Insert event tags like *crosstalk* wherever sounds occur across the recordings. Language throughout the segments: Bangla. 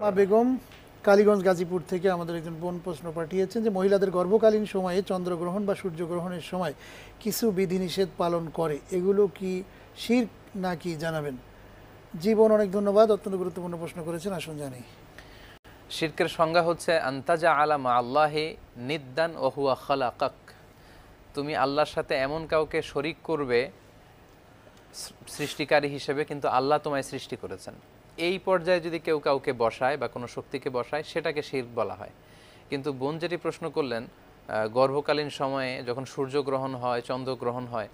মা বেগম কালীগঞ্জ গাজীপুর থেকে আমাদের একজন বোন প্রশ্ন পাঠিয়েছেন যে মহিলাদের গর্ভকালীন সময়ে চন্দ্রগ্রহণ বা সূর্যগ্রহণের সময় কিছু বিধিনিষেধ পালন করে এগুলো কি শির নাকি জানাবেন জীবন অনেক ধন্যবাদ অত্যন্ত গুরুত্বপূর্ণ প্রশ্ন করেছেন আসুন জানি শির্কের সংজ্ঞা হচ্ছে আন্তাজা আলাম আল্লাহে নিদ্দান ওহুয়া খালাকাক তুমি আল্লাহর সাথে এমন কাউকে শরিক করবে সৃষ্টিকারী হিসেবে কিন্তু আল্লাহ তোমায় সৃষ্টি করেছেন এই পর্যায়ে যদি কেউ কাউকে বসায় বা কোনো শক্তিকে বসায় সেটাকে শির বলা হয় কিন্তু বোন যেটি প্রশ্ন করলেন গর্ভকালীন সময়ে যখন সূর্যগ্রহণ হয় চন্দ্রগ্রহণ হয়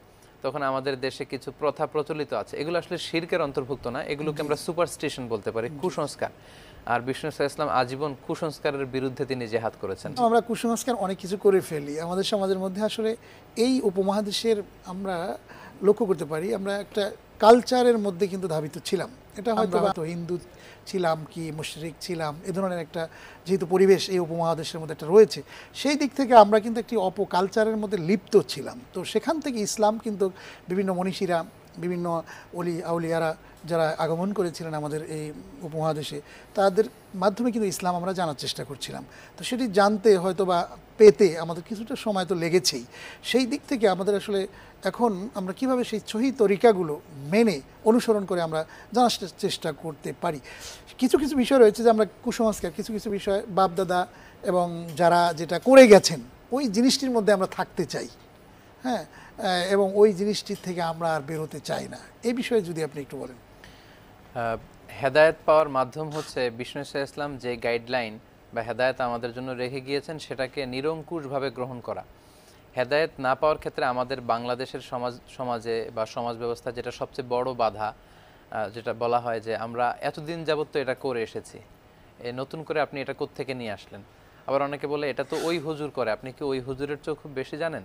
তখন আমাদের দেশে কিছু প্রথা প্রচলিত আছে এগুলো আসলে শির্কের অন্তর্ভুক্ত না এগুলোকে আমরা সুপারস্টিশন বলতে পারি কুসংস্কার আর বিষ্ণু ইসলাম আজীবন কুসংস্কারের বিরুদ্ধে তিনি জেহাদ করেছেন আমরা কুসংস্কার অনেক কিছু করে ফেলি আমাদের সমাজের মধ্যে আসলে এই উপমহাদেশের আমরা লক্ষ্য করতে পারি আমরা একটা কালচারের মধ্যে কিন্তু ধাবিত ছিলাম এটা হয়তো হয়তো হিন্দু ছিলাম কি মুশরিক ছিলাম এ ধরনের একটা যেহেতু পরিবেশ এই উপমহাদেশের মধ্যে একটা রয়েছে সেই দিক থেকে আমরা কিন্তু একটি অপকালচারের মধ্যে লিপ্ত ছিলাম তো সেখান থেকে ইসলাম কিন্তু বিভিন্ন মনীষীরা বিভিন্ন অলি আউলিয়ারা যারা আগমন করেছিলেন আমাদের এই উপমহাদেশে তাদের মাধ্যমে কিন্তু ইসলাম আমরা জানার চেষ্টা করছিলাম তো সেটি জানতে হয়তো বা পেতে আমাদের কিছুটা সময় তো লেগেছেই সেই দিক থেকে আমাদের আসলে এখন আমরা কিভাবে সেই ছহি তরিকাগুলো মেনে অনুসরণ করে আমরা জানার চেষ্টা করতে পারি কিছু কিছু বিষয় রয়েছে যে আমরা কুসংস্কার কিছু কিছু বিষয় বাপদাদা এবং যারা যেটা করে গেছেন ওই জিনিসটির মধ্যে আমরা থাকতে চাই হ্যাঁ এবং ওই জিনিসটির থেকে আমরা আর বেরোতে চাই না এই বিষয়ে যদি আপনি একটু বলেন হেদায়ত পাওয়ার মাধ্যম হচ্ছে বিষ্ণু ইসলাম যে গাইডলাইন বা হেদায়ত আমাদের জন্য রেখে গিয়েছেন সেটাকে নিরঙ্কুশভাবে গ্রহণ করা হেদায়ত না পাওয়ার ক্ষেত্রে আমাদের বাংলাদেশের সমাজ সমাজে বা সমাজ ব্যবস্থা যেটা সবচেয়ে বড় বাধা যেটা বলা হয় যে আমরা এতদিন যাবৎ তো এটা করে এসেছি এ নতুন করে আপনি এটা থেকে নিয়ে আসলেন আবার অনেকে বলে এটা তো ওই হুজুর করে আপনি কি ওই হুজুরের চোখ খুব বেশি জানেন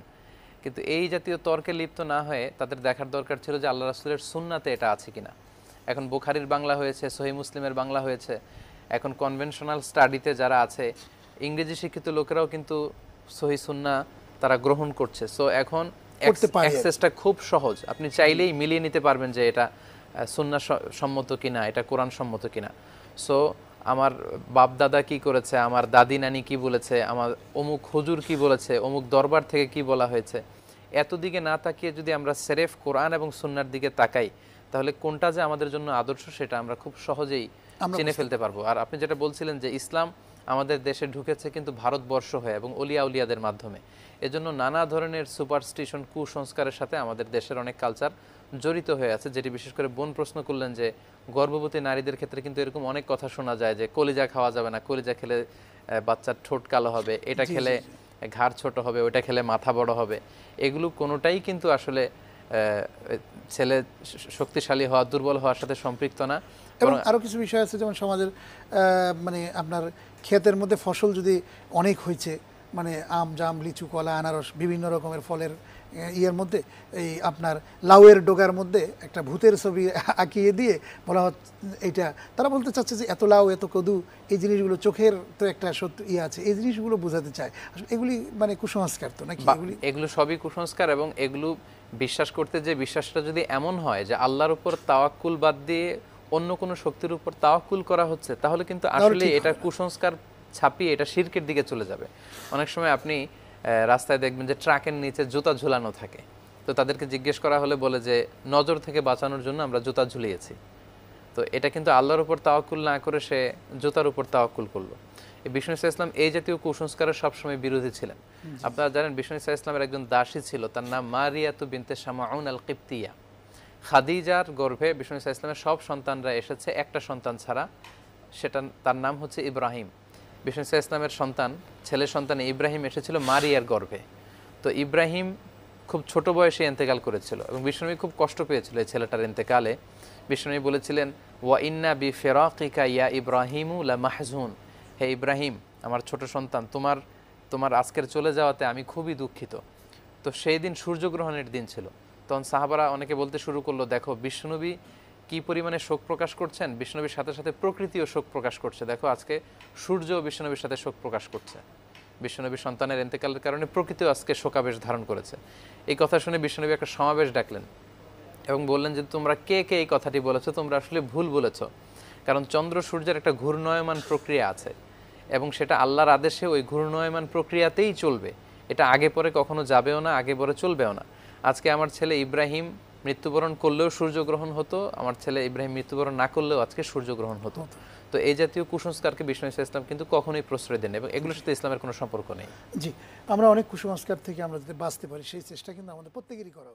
কিন্তু এই জাতীয় তর্কে লিপ্ত না হয়ে তাদের দেখার দরকার ছিল যে আল্লাহ রাসুলের সুন্নাতে এটা আছে কিনা এখন বুখারির বাংলা হয়েছে সহি মুসলিমের বাংলা হয়েছে এখন কনভেনশনাল স্টাডিতে যারা আছে ইংরেজি শিক্ষিত লোকেরাও কিন্তু সহি সুন্না তারা গ্রহণ করছে সো এখন অ্যাক্সেসটা খুব সহজ আপনি চাইলেই মিলিয়ে নিতে পারবেন যে এটা সুন্না সম্মত কিনা এটা কোরআন সম্মত কিনা সো আমার বাপ দাদা কি করেছে আমার দাদি নানি কি বলেছে আমার অমুক হজুর কি বলেছে অমুক দরবার থেকে কি বলা হয়েছে এতদিকে না তাকিয়ে যদি আমরা সেরেফ কোরআন এবং সুন্নার দিকে তাকাই তাহলে কোনটা যে আমাদের জন্য আদর্শ সেটা আমরা খুব সহজেই চিনে ফেলতে পারবো আর আপনি যেটা বলছিলেন যে ইসলাম আমাদের দেশে ঢুকেছে কিন্তু ভারতবর্ষ হয়ে এবং অলিয়া উলিয়াদের মাধ্যমে এজন্য নানা ধরনের সুপারস্টিশন কুসংস্কারের সাথে আমাদের দেশের অনেক কালচার জড়িত হয়ে আছে যেটি বিশেষ করে বোন প্রশ্ন করলেন যে গর্ভবতী নারীদের ক্ষেত্রে কিন্তু এরকম অনেক কথা শোনা যায় যে কলিজা খাওয়া যাবে না কলিজা খেলে বাচ্চার ঠোঁট কালো হবে এটা খেলে ঘাড় ছোট হবে ওইটা খেলে মাথা বড় হবে এগুলো কোনোটাই কিন্তু আসলে ছেলে শক্তিশালী হওয়া দুর্বল হওয়ার সাথে সম্পৃক্ত না এবং আরও কিছু বিষয় আছে যেমন সমাজের মানে আপনার ক্ষেতের মধ্যে ফসল যদি অনেক হয়েছে মানে আম জাম লিচু কলা আনারস বিভিন্ন রকমের ফলের ইয়ের মধ্যে এই আপনার লাউয়ের ডোগার মধ্যে একটা ভূতের ছবি *laughs* আঁকিয়ে দিয়ে বলা হচ্ছে এইটা তারা বলতে চাচ্ছে যে এত লাউ এত কদু এই জিনিসগুলো চোখের তো একটা সত্য ইয়ে আছে এই জিনিসগুলো বোঝাতে চায় আসলে এগুলি মানে কুসংস্কার তো নাকি এগুলি এগুলো সবই কুসংস্কার এবং এগুলো বিশ্বাস করতে যে বিশ্বাসটা যদি এমন হয় যে আল্লাহর উপর তাওয়াক্কুল বাদ দিয়ে অন্য কোনো শক্তির উপর তাওয়াক্কুল করা হচ্ছে তাহলে কিন্তু আসলে এটা কুসংস্কার ছাপিয়ে এটা শির্কের দিকে চলে যাবে অনেক সময় আপনি রাস্তায় দেখবেন যে ট্রাকের নিচে জুতা ঝুলানো থাকে তো তাদেরকে জিজ্ঞেস করা হলে বলে যে নজর থেকে বাঁচানোর জন্য আমরা জুতা ঝুলিয়েছি তো এটা কিন্তু আল্লাহর উপর তাওয়াকুল না করে সে জুতার উপর তাওয়াকুল করলো বিষ্ণু ইসা ইসলাম এই জাতীয় কুসংস্কারের সবসময় বিরোধী ছিলেন আপনারা জানেন বিষ্ণু ইসলামের একজন দাসী ছিল তার নাম মারিয়াতু বিনতে শামাউন আল কিপ্তিয়া খাদিজার গর্ভে বিষ্ণু ইসলামের সব সন্তানরা এসেছে একটা সন্তান ছাড়া সেটা তার নাম হচ্ছে ইব্রাহিম বিষ্ণু ইসলামের সন্তান ছেলে সন্তান ইব্রাহিম এসেছিল মারিয়ার গর্ভে তো ইব্রাহিম খুব ছোট বয়সে এন্তেকাল করেছিল এবং বিষ্ণুবী খুব কষ্ট পেয়েছিল এই ছেলেটার এন্তেকালে বিষ্ণুবী বলেছিলেন ওয়া ইন্না বি ফেরাকিকা ইয়া ইব্রাহিম লা মাহজুন হে ইব্রাহিম আমার ছোট সন্তান তোমার তোমার আজকের চলে যাওয়াতে আমি খুবই দুঃখিত তো সেই দিন সূর্যগ্রহণের দিন ছিল তখন সাহাবারা অনেকে বলতে শুরু করলো দেখো বিষ্ণুবি কি পরিমাণে শোক প্রকাশ করছেন বিষ্ণবীর সাথে সাথে প্রকৃতিও শোক প্রকাশ করছে দেখো আজকে সূর্য বিষ্ণবীর সাথে শোক প্রকাশ করছে বিশ্বনবী সন্তানের এন্তেকালের কারণে প্রকৃতিও আজকে শোকাবেশ ধারণ করেছে এই কথা শুনে বিশ্বনবী একটা সমাবেশ ডাকলেন এবং বললেন যে তোমরা কে কে এই কথাটি বলেছো তোমরা আসলে ভুল বলেছ কারণ চন্দ্র সূর্যের একটা ঘূর্ণয়মান প্রক্রিয়া আছে এবং সেটা আল্লাহর আদেশে ওই ঘূর্ণয়মান প্রক্রিয়াতেই চলবে এটা আগে পরে কখনো যাবেও না আগে পরে চলবেও না আজকে আমার ছেলে ইব্রাহিম মৃত্যুবরণ করলেও সূর্যগ্রহণ হতো আমার ছেলে ইব্রাহিম মৃত্যুবরণ না করলেও আজকে সূর্যগ্রহণ হতো তো এই জাতীয় কুসংস্কারকে বিষ্ণু ইসলাম কিন্তু কখনোই প্রশ্রয় দেন এবং এগুলোর সাথে ইসলামের কোনো সম্পর্ক নেই জি আমরা অনেক কুসংস্কার থেকে আমরা যাতে বাঁচতে পারি সেই চেষ্টা কিন্তু আমাদের প্রত্যেকেরই করা